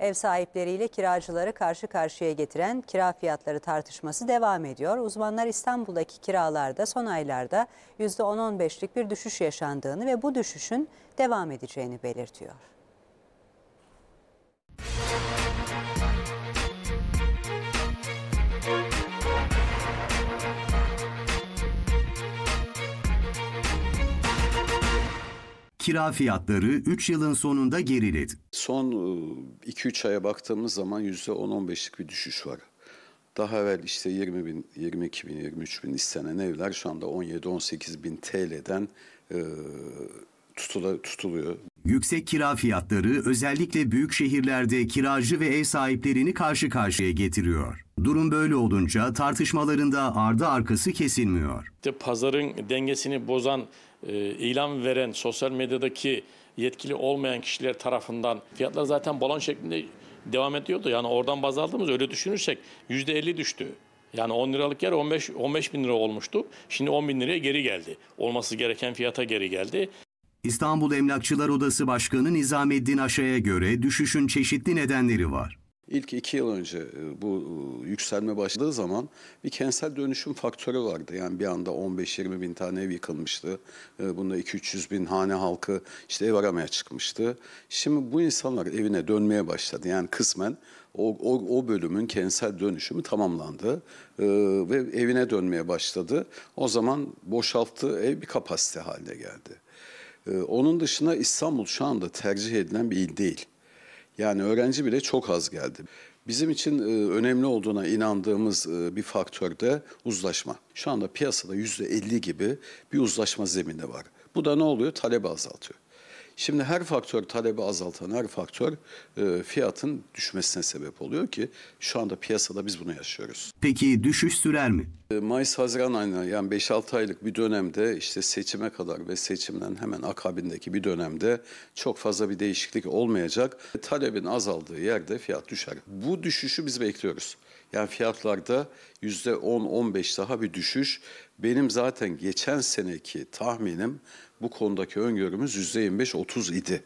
Ev sahipleriyle kiracıları karşı karşıya getiren kira fiyatları tartışması devam ediyor. Uzmanlar İstanbul'daki kiralarda son aylarda %10-15'lik bir düşüş yaşandığını ve bu düşüşün devam edeceğini belirtiyor. kira fiyatları 3 yılın sonunda geriledi. Son 2-3 e, aya baktığımız zaman %10-15'lik bir düşüş var. Daha evvel işte 20 bin, 22 bin, 23 bin istenen evler şu anda 17-18 bin TL'den e, tutula, tutuluyor. Yüksek kira fiyatları özellikle büyük şehirlerde kiracı ve ev sahiplerini karşı karşıya getiriyor. Durum böyle olunca tartışmalarında ardı arkası kesilmiyor. İşte pazarın dengesini bozan e, ilan veren sosyal medyadaki yetkili olmayan kişiler tarafından fiyatlar zaten balon şeklinde devam ediyordu. Yani oradan baz aldığımız öyle düşünürsek %50 düştü. Yani 10 liralık yer 15, 15 bin lira olmuştu. Şimdi 10 bin liraya geri geldi. Olması gereken fiyata geri geldi. İstanbul Emlakçılar Odası Başkanı Nizamettin Aşa'ya göre düşüşün çeşitli nedenleri var. İlk iki yıl önce e, bu e, yükselme başladığı zaman bir kentsel dönüşüm faktörü vardı. Yani bir anda 15-20 bin tane ev yıkılmıştı. E, bunda 2-300 bin hane halkı işte ev aramaya çıkmıştı. Şimdi bu insanlar evine dönmeye başladı. Yani kısmen o, o, o bölümün kentsel dönüşümü tamamlandı ve evine dönmeye başladı. O zaman boşalttığı ev bir kapasite haline geldi. onun dışında İstanbul şu anda tercih edilen bir il değil. Yani öğrenci bile çok az geldi. Bizim için e, önemli olduğuna inandığımız e, bir faktör de uzlaşma. Şu anda piyasada %50 gibi bir uzlaşma zemini var. Bu da ne oluyor? Talebi azaltıyor. Şimdi her faktör talebi azaltan her faktör e, fiyatın düşmesine sebep oluyor ki şu anda piyasada biz bunu yaşıyoruz. Peki düşüş sürer mi? Ee, Mayıs-Haziran ayına yani 5-6 aylık bir dönemde işte seçime kadar ve seçimden hemen akabindeki bir dönemde çok fazla bir değişiklik olmayacak. E, talebin azaldığı yerde fiyat düşer. Bu düşüşü biz bekliyoruz. Yani fiyatlarda %10-15 daha bir düşüş. Benim zaten geçen seneki tahminim bu konudaki öngörümüz %25-30 idi.